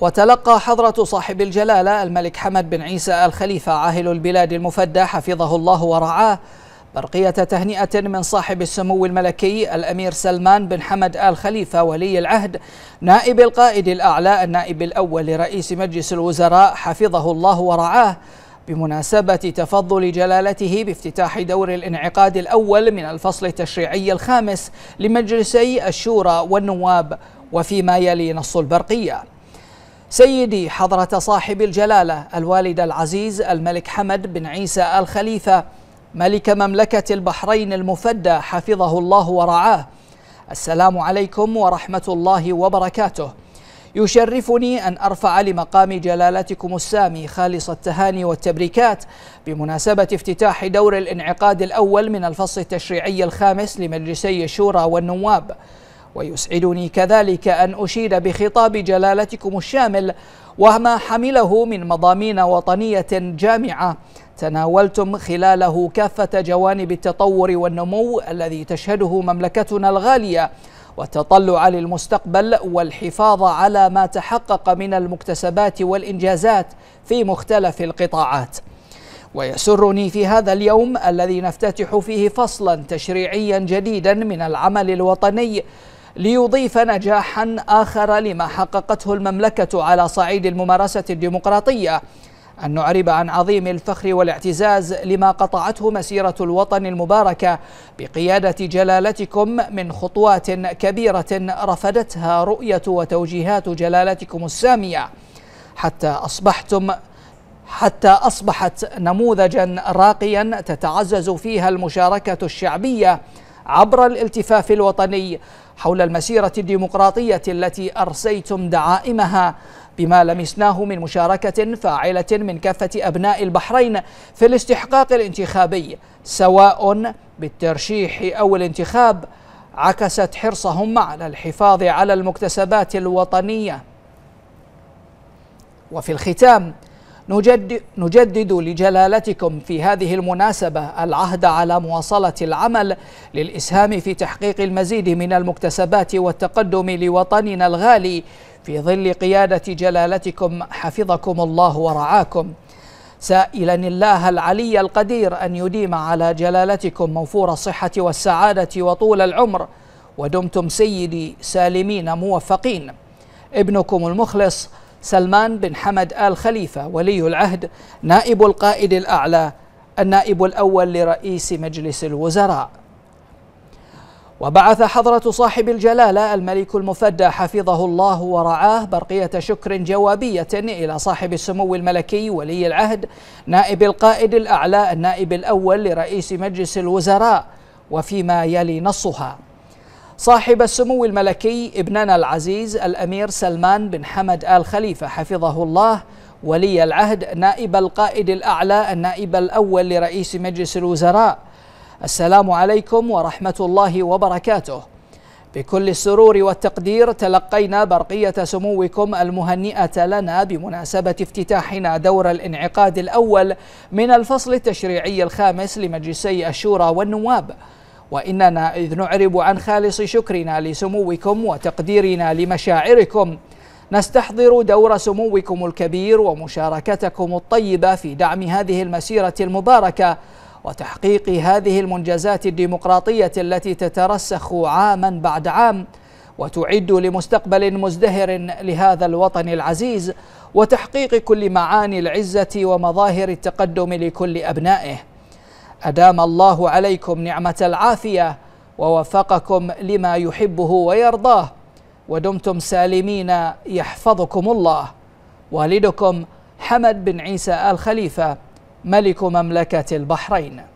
وتلقى حضرة صاحب الجلالة الملك حمد بن عيسى الخليفة عاهل البلاد المفدى حفظه الله ورعاه برقية تهنئة من صاحب السمو الملكي الأمير سلمان بن حمد آل خليفة ولي العهد نائب القائد الأعلى النائب الأول لرئيس مجلس الوزراء حفظه الله ورعاه بمناسبة تفضل جلالته بافتتاح دور الانعقاد الأول من الفصل التشريعي الخامس لمجلسي الشورى والنواب وفيما يلي نص البرقيه سيدي حضرة صاحب الجلالة الوالد العزيز الملك حمد بن عيسى الخليفة ملك مملكة البحرين المفدى حفظه الله ورعاه السلام عليكم ورحمة الله وبركاته يشرفني أن أرفع لمقام جلالتكم السامي خالص التهاني والتبريكات بمناسبة افتتاح دور الانعقاد الأول من الفصل التشريعي الخامس لمجلسي الشورى والنواب ويسعدني كذلك أن أشيد بخطاب جلالتكم الشامل وما حمله من مضامين وطنية جامعة تناولتم خلاله كافة جوانب التطور والنمو الذي تشهده مملكتنا الغالية والتطلع للمستقبل والحفاظ على ما تحقق من المكتسبات والإنجازات في مختلف القطاعات ويسرني في هذا اليوم الذي نفتتح فيه فصلا تشريعيا جديدا من العمل الوطني ليضيف نجاحا آخر لما حققته المملكة على صعيد الممارسة الديمقراطية أن نعرب عن عظيم الفخر والاعتزاز لما قطعته مسيرة الوطن المباركة بقيادة جلالتكم من خطوات كبيرة رفدتها رؤية وتوجيهات جلالتكم السامية حتى أصبحتم حتى أصبحت نموذجا راقيا تتعزز فيها المشاركة الشعبية عبر الالتفاف الوطني حول المسيرة الديمقراطية التي أرسيتم دعائمها بما لمسناه من مشاركة فاعلة من كافة أبناء البحرين في الاستحقاق الانتخابي سواء بالترشيح أو الانتخاب عكست حرصهم على الحفاظ على المكتسبات الوطنية وفي الختام نجدد, نجدد لجلالتكم في هذه المناسبة العهد على مواصلة العمل للإسهام في تحقيق المزيد من المكتسبات والتقدم لوطننا الغالي في ظل قيادة جلالتكم حفظكم الله ورعاكم سائلا الله العلي القدير أن يديم على جلالتكم موفور الصحة والسعادة وطول العمر ودمتم سيدي سالمين موفقين ابنكم المخلص سلمان بن حمد آل خليفة ولي العهد نائب القائد الأعلى النائب الأول لرئيس مجلس الوزراء وبعث حضرة صاحب الجلالة الملك المفدى حفظه الله ورعاه برقية شكر جوابية إلى صاحب السمو الملكي ولي العهد نائب القائد الأعلى النائب الأول لرئيس مجلس الوزراء وفيما يلي نصها صاحب السمو الملكي ابننا العزيز الأمير سلمان بن حمد آل خليفة حفظه الله ولي العهد نائب القائد الأعلى النائب الأول لرئيس مجلس الوزراء السلام عليكم ورحمة الله وبركاته بكل السرور والتقدير تلقينا برقية سموكم المهنئة لنا بمناسبة افتتاحنا دور الانعقاد الأول من الفصل التشريعي الخامس لمجلسي الشورى والنواب وإننا إذ نعرب عن خالص شكرنا لسموكم وتقديرنا لمشاعركم نستحضر دور سموكم الكبير ومشاركتكم الطيبة في دعم هذه المسيرة المباركة وتحقيق هذه المنجزات الديمقراطية التي تترسخ عاما بعد عام وتعد لمستقبل مزدهر لهذا الوطن العزيز وتحقيق كل معاني العزة ومظاهر التقدم لكل أبنائه أدام الله عليكم نعمة العافية ووفقكم لما يحبه ويرضاه ودمتم سالمين يحفظكم الله والدكم حمد بن عيسى آل خليفة ملك مملكة البحرين